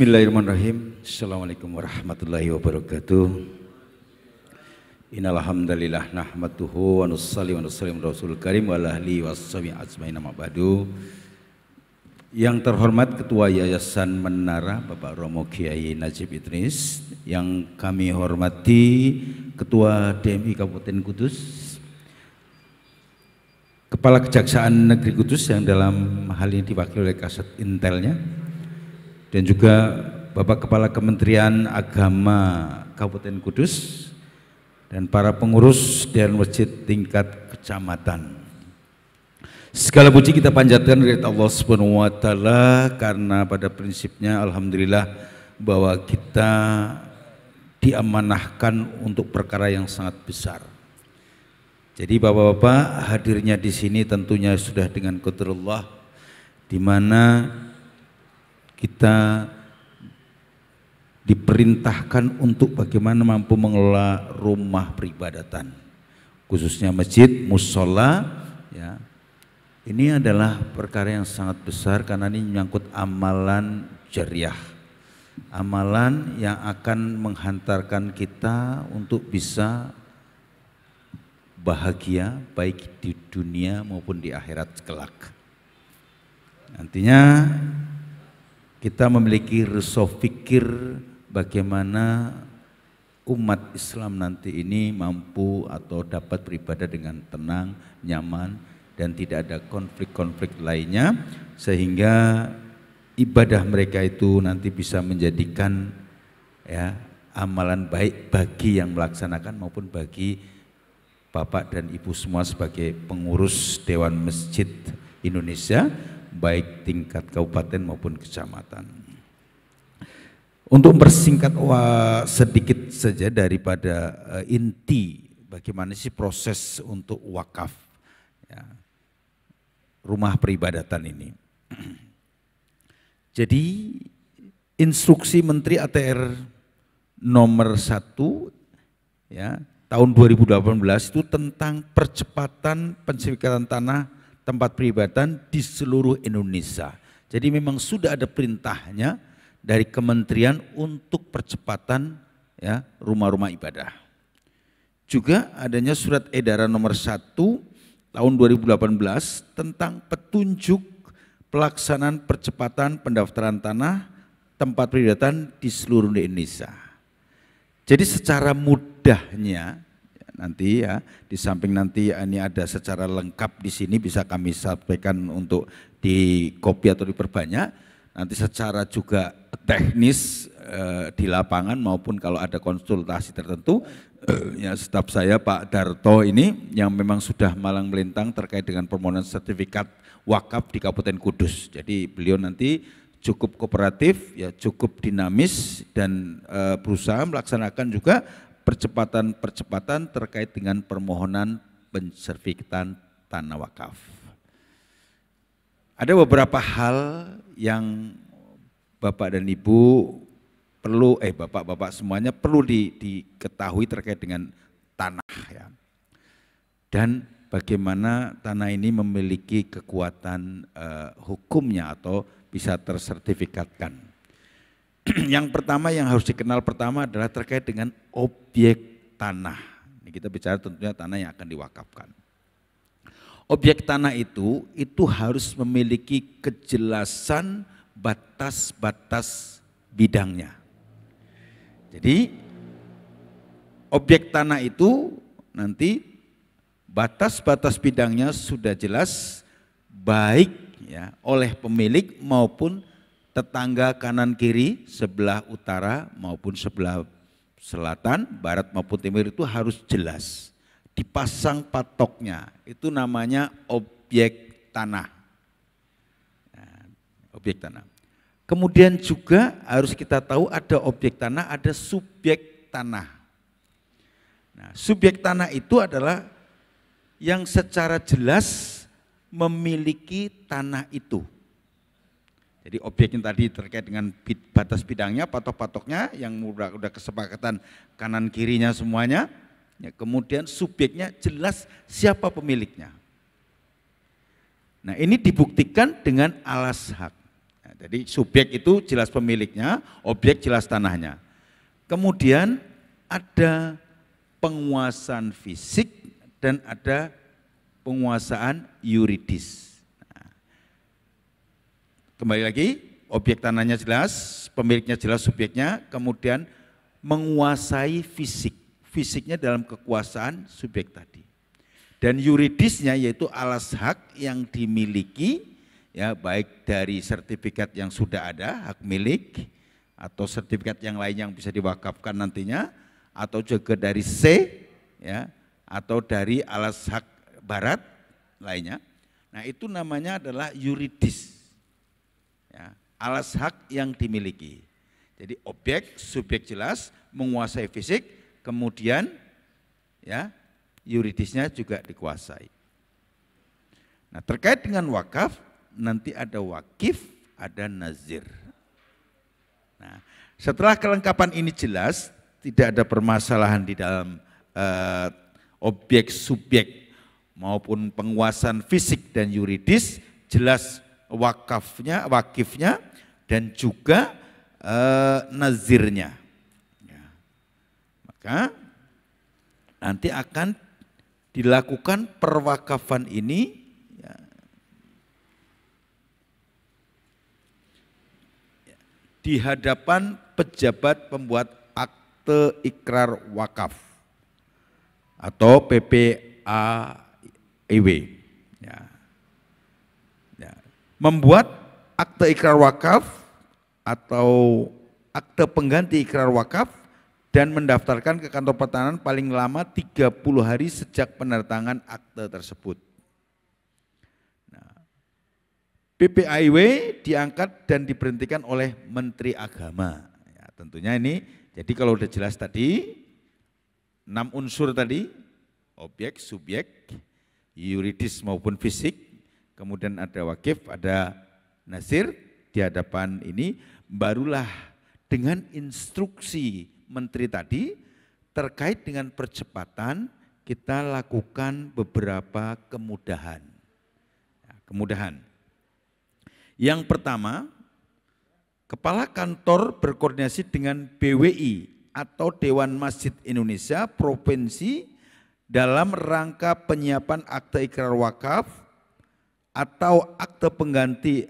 Bismillahirrahmanirrahim. Assalamualaikum warahmatullahi wabarakatuh. Innalhamdalillah nahmaduhu wa nusalli wa nusallim rasul karim wa ahli washabi ajmain ba'du. Yang terhormat Ketua Yayasan Menara Bapak Romo Kiai Najib Idris, yang kami hormati Ketua DMI Kabupaten Kudus, Kepala Kejaksaan Negeri Kudus yang dalam hal ini diwakili oleh Kasat Intelnya, dan juga Bapak Kepala Kementerian Agama Kabupaten Kudus dan para pengurus dan masjid tingkat kecamatan. Segala puji kita panjatkan kepada Allah Subhanahu wa taala karena pada prinsipnya alhamdulillah bahwa kita diamanahkan untuk perkara yang sangat besar. Jadi Bapak-bapak hadirnya di sini tentunya sudah dengan qadarullah di mana kita diperintahkan untuk bagaimana mampu mengelola rumah peribadatan khususnya masjid, musola ya. Ini adalah perkara yang sangat besar karena ini menyangkut amalan jariah. Amalan yang akan menghantarkan kita untuk bisa bahagia baik di dunia maupun di akhirat kelak. Nantinya kita memiliki resoh fikir bagaimana umat Islam nanti ini mampu atau dapat beribadah dengan tenang, nyaman, dan tidak ada konflik-konflik lainnya, sehingga ibadah mereka itu nanti bisa menjadikan ya amalan baik bagi yang melaksanakan maupun bagi bapak dan ibu semua sebagai pengurus Dewan Masjid Indonesia baik tingkat kabupaten maupun kecamatan. Untuk mempersingkat wah, sedikit saja daripada eh, inti bagaimana sih proses untuk wakaf ya, rumah peribadatan ini. Jadi instruksi Menteri ATR nomor 1 ya tahun 2018 itu tentang percepatan penserikatan tanah tempat peribatan di seluruh Indonesia. Jadi memang sudah ada perintahnya dari kementerian untuk percepatan ya rumah-rumah ibadah. Juga adanya surat edaran nomor 1 tahun 2018 tentang petunjuk pelaksanaan percepatan pendaftaran tanah tempat peribadatan di seluruh Indonesia. Jadi secara mudahnya nanti ya di samping nanti ini ada secara lengkap di sini bisa kami sampaikan untuk di copy atau diperbanyak nanti secara juga teknis eh, di lapangan maupun kalau ada konsultasi tertentu eh, ya staf saya Pak Darto ini yang memang sudah malang melintang terkait dengan permohonan sertifikat wakaf di Kabupaten Kudus jadi beliau nanti cukup kooperatif ya cukup dinamis dan e, berusaha melaksanakan juga percepatan-percepatan terkait dengan permohonan penserfitan tanah wakaf. Ada beberapa hal yang Bapak dan Ibu perlu, eh Bapak-Bapak semuanya perlu di, diketahui terkait dengan tanah ya. Dan bagaimana tanah ini memiliki kekuatan eh, hukumnya atau bisa tersertifikatkan. yang pertama yang harus dikenal pertama adalah terkait dengan objek tanah. Ini kita bicara tentunya tanah yang akan diwakafkan. Objek tanah itu itu harus memiliki kejelasan batas-batas bidangnya. Jadi objek tanah itu nanti batas-batas bidangnya sudah jelas baik ya oleh pemilik maupun tetangga kanan kiri, sebelah utara maupun sebelah selatan, barat maupun timur itu harus jelas. Dipasang patoknya, itu namanya objek tanah. Nah, objek tanah. Kemudian juga harus kita tahu ada objek tanah, ada subjek tanah. Nah, subjek tanah itu adalah yang secara jelas memiliki tanah itu. Jadi objeknya tadi terkait dengan batas bidangnya, patok-patoknya yang sudah udah kesepakatan kanan kirinya semuanya. Ya, kemudian subjeknya jelas siapa pemiliknya. Nah ini dibuktikan dengan alas hak. Nah, jadi subjek itu jelas pemiliknya, objek jelas tanahnya. Kemudian ada penguasaan fisik dan ada penguasaan yuridis. Kembali lagi, objek tanahnya jelas, pemiliknya jelas, subjeknya, kemudian menguasai fisik. Fisiknya dalam kekuasaan subjek tadi. Dan yuridisnya yaitu alas hak yang dimiliki, ya baik dari sertifikat yang sudah ada, hak milik, atau sertifikat yang lain yang bisa diwakafkan nantinya, atau juga dari C, ya, atau dari alas hak barat lainnya. Nah itu namanya adalah yuridis Ya, alas hak yang dimiliki. Jadi objek, subjek jelas, menguasai fisik, kemudian ya yuridisnya juga dikuasai. Nah terkait dengan wakaf, nanti ada wakif, ada nazir. Nah, setelah kelengkapan ini jelas, tidak ada permasalahan di dalam eh, objek, subjek maupun penguasaan fisik dan yuridis, jelas wakafnya, wakifnya, dan juga e, nazirnya. Ya. Maka nanti akan dilakukan perwakafan ini ya. di hadapan pejabat pembuat akte ikrar wakaf atau PPAIW. Ya membuat akte ikrar wakaf atau akte pengganti ikrar wakaf dan mendaftarkan ke kantor pertahanan paling lama 30 hari sejak penertangan akte tersebut. Nah, PPIW diangkat dan diberhentikan oleh Menteri Agama. Ya, tentunya ini, jadi kalau sudah jelas tadi, enam unsur tadi, objek, subjek, yuridis maupun fisik, kemudian ada wakif, ada nasir di hadapan ini, barulah dengan instruksi menteri tadi terkait dengan percepatan kita lakukan beberapa kemudahan. Ya, kemudahan. Yang pertama, Kepala Kantor berkoordinasi dengan BWI atau Dewan Masjid Indonesia Provinsi dalam rangka penyiapan akta ikrar wakaf atau akte pengganti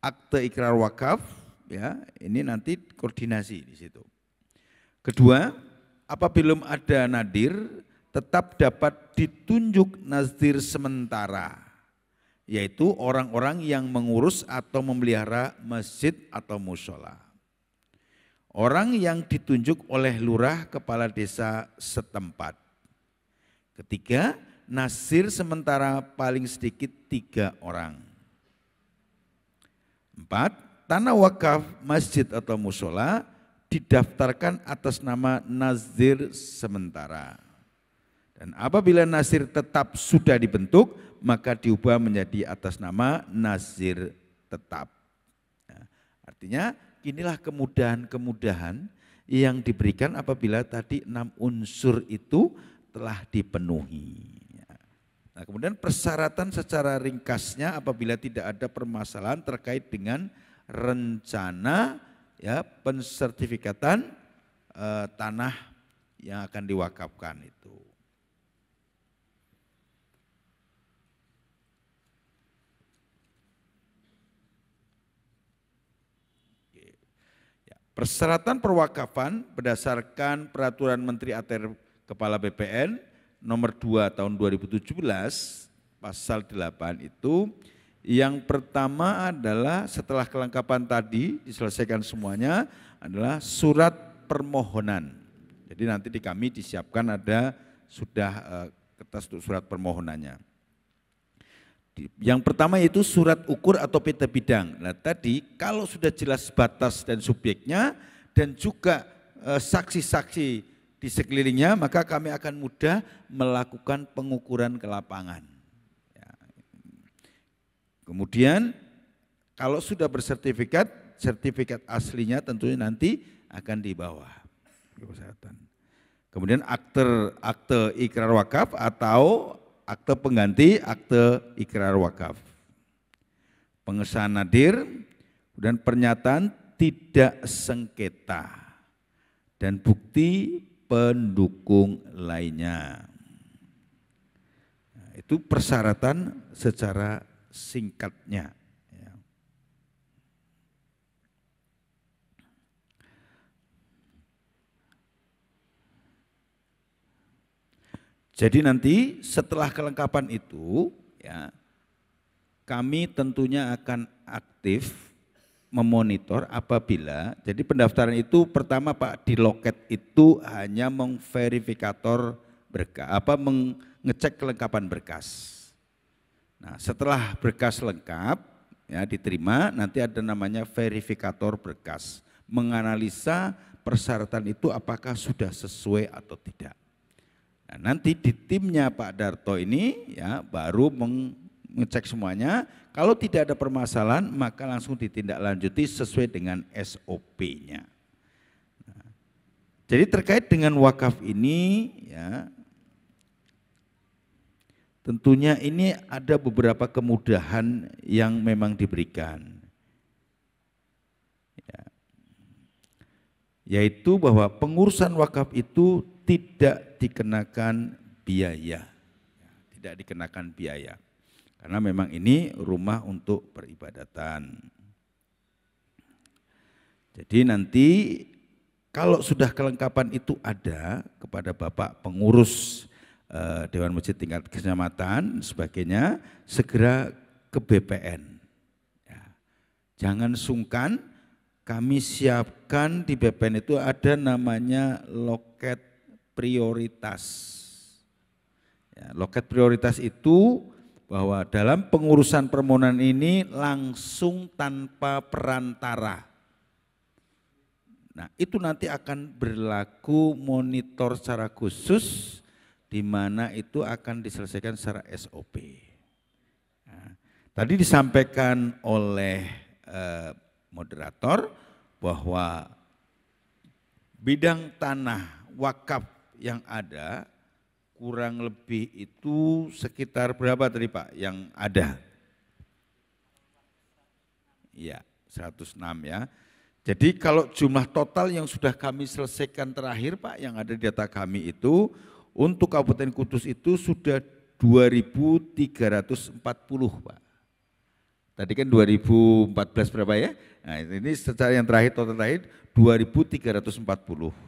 akte ikrar wakaf ya ini nanti koordinasi di situ. Kedua, apabila ada nadir tetap dapat ditunjuk nazir sementara yaitu orang-orang yang mengurus atau memelihara masjid atau musola. Orang yang ditunjuk oleh lurah kepala desa setempat. Ketiga, Nasir sementara paling sedikit tiga orang. Empat, tanah wakaf masjid atau musola didaftarkan atas nama Nazir sementara. Dan apabila Nasir tetap sudah dibentuk, maka diubah menjadi atas nama Nasir tetap. Ya, artinya inilah kemudahan-kemudahan yang diberikan apabila tadi enam unsur itu telah dipenuhi. Nah, kemudian persyaratan secara ringkasnya apabila tidak ada permasalahan terkait dengan rencana ya pensertifikatan eh, tanah yang akan diwakafkan itu. Ya. persyaratan perwakafan berdasarkan peraturan Menteri ATR Kepala BPN nomor 2 tahun 2017 pasal 8 itu yang pertama adalah setelah kelengkapan tadi diselesaikan semuanya adalah surat permohonan. Jadi nanti di kami disiapkan ada sudah eh, kertas untuk surat permohonannya. Yang pertama itu surat ukur atau peta bidang. Nah tadi kalau sudah jelas batas dan subjeknya dan juga eh, saksi-saksi di sekelilingnya, maka kami akan mudah melakukan pengukuran ke lapangan. Ya. Kemudian kalau sudah bersertifikat, sertifikat aslinya tentunya nanti akan dibawa kesehatan. Kemudian akte akte ikrar wakaf atau akte pengganti akte ikrar wakaf. Pengesahan nadir dan pernyataan tidak sengketa dan bukti pendukung lainnya. Nah, itu persyaratan secara singkatnya. Ya. Jadi nanti setelah kelengkapan itu, ya, kami tentunya akan aktif memonitor apabila jadi pendaftaran itu pertama Pak di loket itu hanya mengverifikator berkas apa mengecek kelengkapan berkas. Nah, setelah berkas lengkap ya diterima nanti ada namanya verifikator berkas menganalisa persyaratan itu apakah sudah sesuai atau tidak. Nah, nanti di timnya Pak Darto ini ya baru ngecek semuanya. Kalau tidak ada permasalahan, maka langsung ditindaklanjuti sesuai dengan SOP-nya. jadi terkait dengan wakaf ini, ya, tentunya ini ada beberapa kemudahan yang memang diberikan. Ya. Yaitu bahwa pengurusan wakaf itu tidak dikenakan biaya. Tidak dikenakan biaya. Karena memang ini rumah untuk peribadatan. Jadi nanti kalau sudah kelengkapan itu ada kepada Bapak pengurus eh, Dewan Masjid tingkat kecamatan sebagainya, segera ke BPN. Ya. Jangan sungkan, kami siapkan di BPN itu ada namanya loket prioritas. Ya, loket prioritas itu bahwa dalam pengurusan permohonan ini langsung tanpa perantara. Nah, itu nanti akan berlaku monitor secara khusus di mana itu akan diselesaikan secara SOP. Nah, tadi disampaikan oleh eh, moderator bahwa bidang tanah wakaf yang ada kurang lebih itu sekitar berapa tadi Pak yang ada? Ya, 106 ya. Jadi kalau jumlah total yang sudah kami selesaikan terakhir Pak yang ada di data kami itu untuk Kabupaten Kudus itu sudah 2340 Pak. Tadi kan 2014 berapa ya? Nah ini secara yang terakhir total terakhir 2340.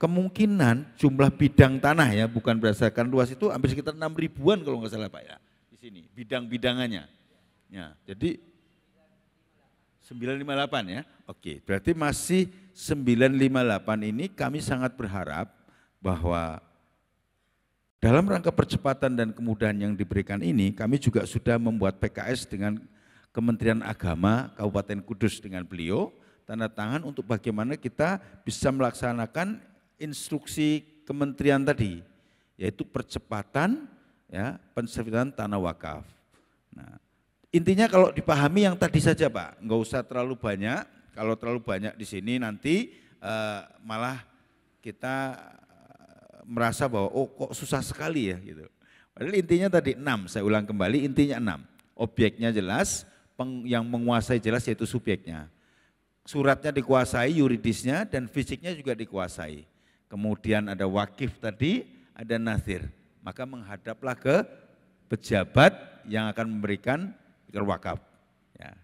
kemungkinan jumlah bidang tanah ya, bukan berdasarkan luas itu hampir sekitar 6 ribuan kalau nggak salah Pak ya, di sini, bidang-bidangannya. Ya, jadi 958 ya, oke, berarti masih 958 ini kami sangat berharap bahwa dalam rangka percepatan dan kemudahan yang diberikan ini, kami juga sudah membuat PKS dengan Kementerian Agama Kabupaten Kudus dengan beliau, tanda tangan untuk bagaimana kita bisa melaksanakan instruksi kementerian tadi, yaitu percepatan ya penserbitan tanah wakaf. Nah, intinya kalau dipahami yang tadi saja Pak, nggak usah terlalu banyak. Kalau terlalu banyak di sini nanti eh, malah kita eh, merasa bahwa oh kok susah sekali ya gitu. Padahal intinya tadi enam, saya ulang kembali intinya enam. Objeknya jelas, peng, yang menguasai jelas yaitu subjeknya. Suratnya dikuasai, yuridisnya dan fisiknya juga dikuasai kemudian ada wakif tadi, ada nasir. Maka menghadaplah ke pejabat yang akan memberikan pikir wakaf. Ya.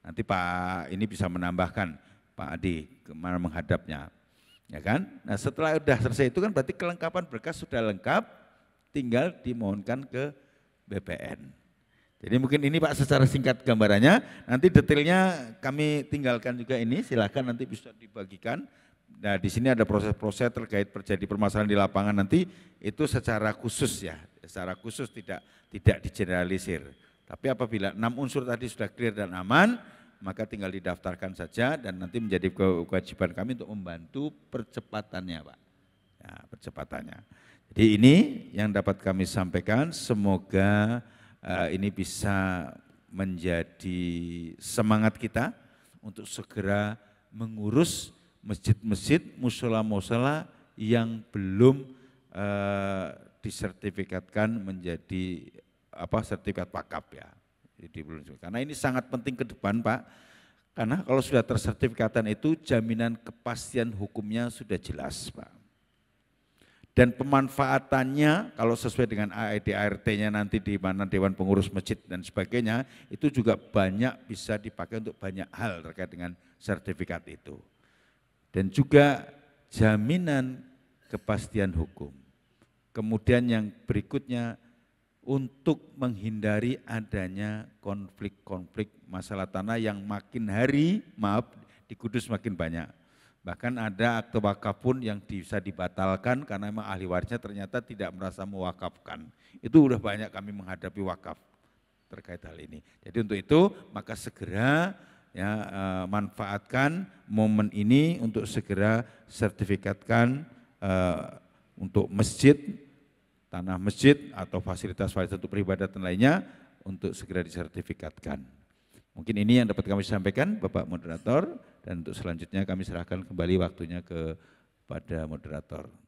Nanti Pak ini bisa menambahkan Pak Adi kemana menghadapnya. Ya kan? Nah setelah sudah selesai itu kan berarti kelengkapan berkas sudah lengkap, tinggal dimohonkan ke BPN. Jadi mungkin ini Pak secara singkat gambarannya, nanti detailnya kami tinggalkan juga ini, silahkan nanti bisa dibagikan Nah, di sini ada proses-proses terkait terjadi permasalahan di lapangan nanti itu secara khusus ya, secara khusus tidak tidak digeneralisir. Tapi apabila enam unsur tadi sudah clear dan aman, maka tinggal didaftarkan saja dan nanti menjadi kewajiban kami untuk membantu percepatannya, Pak. Ya, percepatannya. Jadi ini yang dapat kami sampaikan, semoga uh, ini bisa menjadi semangat kita untuk segera mengurus masjid-masjid, musola-musola yang belum eh, disertifikatkan menjadi apa sertifikat wakaf ya. Jadi belum karena ini sangat penting ke depan Pak. Karena kalau sudah tersertifikatan itu jaminan kepastian hukumnya sudah jelas Pak. Dan pemanfaatannya kalau sesuai dengan art nya nanti di mana Dewan Pengurus Masjid dan sebagainya, itu juga banyak bisa dipakai untuk banyak hal terkait dengan sertifikat itu dan juga jaminan kepastian hukum. Kemudian yang berikutnya untuk menghindari adanya konflik-konflik masalah tanah yang makin hari, maaf, di Kudus makin banyak. Bahkan ada akte wakaf pun yang bisa dibatalkan karena memang ahli warisnya ternyata tidak merasa mewakafkan. Itu sudah banyak kami menghadapi wakaf terkait hal ini. Jadi untuk itu maka segera ya eh, manfaatkan momen ini untuk segera sertifikatkan uh, untuk masjid, tanah masjid atau fasilitas-fasilitas untuk peribadatan lainnya untuk segera disertifikatkan. Mungkin ini yang dapat kami sampaikan Bapak Moderator dan untuk selanjutnya kami serahkan kembali waktunya kepada moderator.